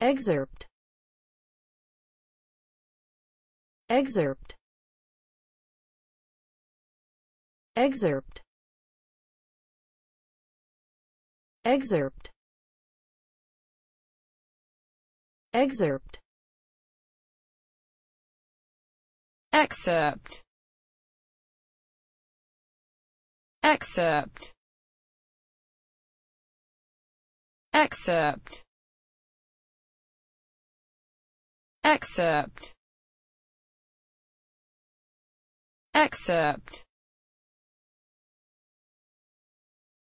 excerpt excerpt excerpt excerpt excerpt excerpt excerpt excerpt Excerpt. Excerpt.